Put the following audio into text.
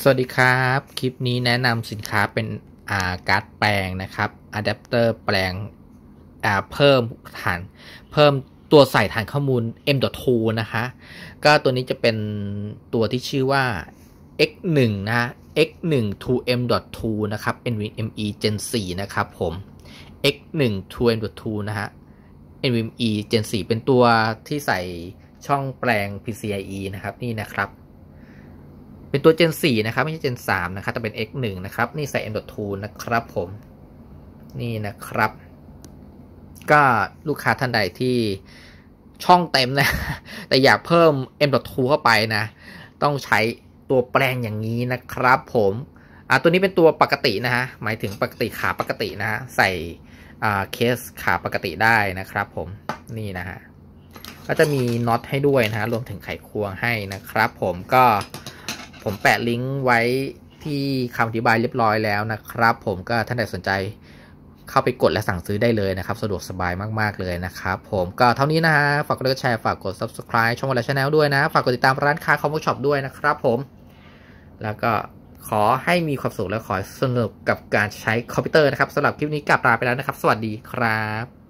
สวัสดีครับ คลิปนี้แนะนำสินค้าเป็นอาการ์ดแปลงนะครับอะแดปเตอร์แปลงเพิ่มฐานเพิ่มตัวใส่ฐานข้อมูล M.2 นะคะก็ตัวนี้จะเป็นตัวที่ชื่อว่า X1 นะ X1 to M.2 นะครับ NVMe Gen 4 นะครับผม X1 to M.2 นะฮะ NVMe Gen 4 เป็นตัวที่ใส่ช่องแปลง PCIe นะครับนี่นะครับเป็นตัว Gen 4นะครับไม่ใช่ Gen 3นะครับแต่เป็น X1 นะครับนี่ใส่ M.2 นะครับผมนี่นะครับ ก็ลูกค้าท่านใดที่ช่องเต็มนะ แต่อยากเพิ่ม M.2 เข้าไปนะ ต้องใช้ตัวแปลงอย่างนี้นะครับ ผมอ่าตัวนี้เป็นตัวปกตินะฮะหมายถึงปกติขาปกตินะฮะใส่อ่าเคสขาปกติได้นะครับ ผมนี่นะฮะก็จะมีน็อตให้ด้วยนะฮะรวมถึงไขควงให้นะครับ ผมก็ผมแปะลิงก์ไว้ที่คำอธิบายเรียบร้อยแล้วนะครับ ผมก็ท่านใดสนใจเข้าไปกดและสั่งซื้อได้เลยนะครับ สะดวกสบายมาก ๆ เลยนะครับ ผมก็เท่านี้นะฮะ ฝากกดแชร์ ฝากกด subscribe ช่องวันละชาแนลด้วยนะ ฝากกดติดตามร้านค้าคอมมูช็อปด้วยนะครับผมแล้วก็ขอให้มีความสุขและขอสนุกกับการใช้คอมพิวเตอร์นะครับสำหรับคลิปนี้กลับลาไปแล้วนะครับ สวัสดีครับ